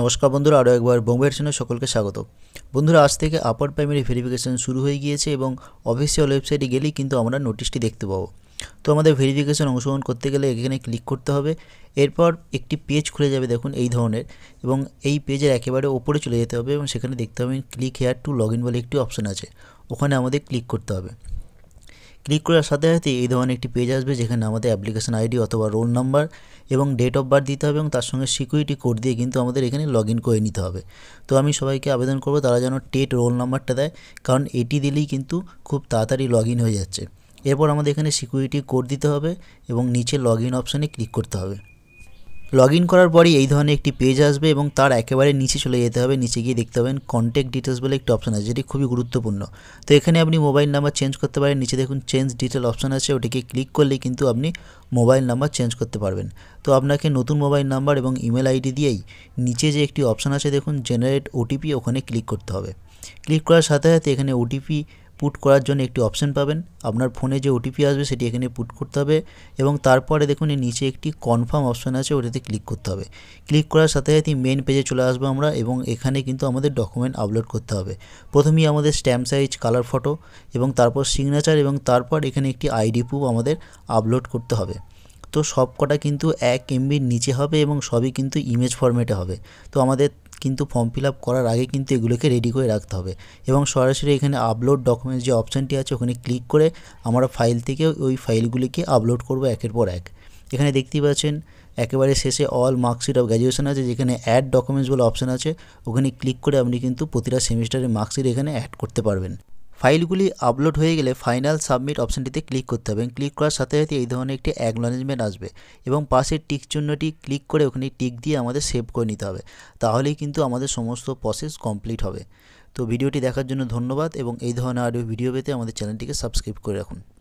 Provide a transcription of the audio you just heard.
নমস্কার বন্ধুরা আরও একবার বোম্বে জন্য সকলকে স্বাগত বন্ধুরা আজ থেকে আপার প্রাইমারি ভেরিফিকেশান শুরু হয়ে গিয়েছে এবং অফিসিয়াল ওয়েবসাইটে গেলেই কিন্তু আমরা নোটিশটি দেখতে পাবো তো আমাদের ভেরিফিকেশান অংশগ্রহণ করতে গেলে এখানে ক্লিক করতে হবে এরপর একটি পেজ খুলে যাবে দেখুন এই ধরনের এবং এই পেজের একেবারে ওপরে চলে যেতে হবে এবং সেখানে দেখতে হবে click here to log in বলে একটি অপশন আছে ওখানে আমাদের ক্লিক করতে হবে ক্লিক করার সাথে সাথে এই ধরনের একটি পেজ আসবে যেখানে আমাদের অ্যাপ্লিকেশন আইডি অথবা রোল নাম্বার এবং ডেট অফ বার্থ দিতে হবে এবং তার সঙ্গে সিকিউরিটি কোড দিয়ে কিন্তু আমাদের এখানে লগ করে নিতে হবে তো আমি সবাইকে আবেদন করব তারা যেন টেট রোল নাম্বারটা দেয় কারণ এটি দিলেই কিন্তু খুব তাড়াতাড়ি লগ হয়ে যাচ্ছে এরপর আমাদের এখানে সিকিউরিটি কোড দিতে হবে এবং নিচে লগ ইন অপশানে ক্লিক করতে হবে লগ ইন করার পরই এই ধরনের একটি পেজ আসবে এবং তার একেবারে নিচে চলে যেতে হবে নিচে গিয়ে দেখতে পাবেন কন্ট্যাক্ট ডিটেলস বলে একটি অপশন আছে যেটি খুবই গুরুত্বপূর্ণ তো এখানে আপনি মোবাইল নাম্বার চেঞ্জ করতে পারেন নিচে দেখুন চেঞ্জ ডিটেল অপশন আছে ওটিকে ক্লিক করলে কিন্তু আপনি মোবাইল নাম্বার চেঞ্জ করতে পারবেন তো আপনাকে নতুন মোবাইল নাম্বার এবং ইমেল আইডি দিয়েই নিচে যে একটি অপশন আছে দেখুন জেনারেট ওটিপি ওখানে ক্লিক করতে হবে ক্লিক করার সাথে সাথে এখানে ওটিপি পুট করার জন্য একটি অপশন পাবেন আপনার ফোনে যে ওটিপি আসবে সেটি এখানে পুট করতে হবে এবং তারপরে দেখুন এই নিচে একটি কনফার্ম অপশন আছে ওটাতে ক্লিক করতে হবে ক্লিক করার সাথে সাথে মেন পেজে চলে আসবো আমরা এবং এখানে কিন্তু আমাদের ডকুমেন্ট আপলোড করতে হবে প্রথমেই আমাদের স্ট্যাম্প সাইজ কালার ফটো এবং তারপর সিগনেচার এবং তারপর এখানে একটি আইডি প্রুফ আমাদের আপলোড করতে হবে তো সব কটা কিন্তু এক এমবির নিচে হবে এবং সবই কিন্তু ইমেজ ফরম্যাটে হবে তো আমাদের কিন্তু ফর্ম ফিল আপ করার আগে কিন্তু এগুলোকে রেডি করে রাখতে হবে এবং সরাসরি এখানে আপলোড ডকুমেন্টস যে অপশানটি আছে ওখানে ক্লিক করে আমরা ফাইল থেকে ওই ফাইলগুলিকে আপলোড করব একের পর এক এখানে দেখতেই পাচ্ছেন একেবারে শেষে অল মার্কশিট অফ গ্র্যাজুয়েশন আছে যেখানে অ্যাড ডকুমেন্টস বলে অপশান আছে ওখানে ক্লিক করে আপনি কিন্তু প্রতিটা সেমিস্টারের মার্কশিট এখানে অ্যাড করতে পারবেন ফাইলগুলি আপলোড হয়ে গেলে ফাইনাল সাবমিট অপশানটিতে ক্লিক করতে হবে ক্লিক করার সাথে সাথে এই ধরনের একটি অ্যাকনোলেজমেন্ট আসবে এবং পাশের টিক চিহ্নটি ক্লিক করে ওখানে টিক দিয়ে আমাদের সেভ করে নিতে হবে তাহলেই কিন্তু আমাদের সমস্ত প্রসেস কমপ্লিট হবে তো ভিডিওটি দেখার জন্য ধন্যবাদ এবং এই ধরনের আরও ভিডিও পেতে আমাদের চ্যানেলটিকে সাবস্ক্রাইব করে রাখুন